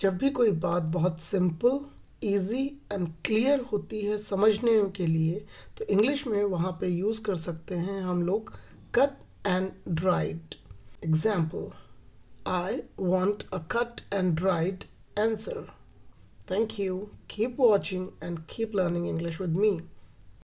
जब भी कोई बात बहुत सिंपल इजी एंड क्लियर होती है समझने के लिए तो इंग्लिश में वहाँ पे यूज़ कर सकते हैं हम लोग cut and dried example I want a cut and dried answer thank you keep watching and keep learning English with me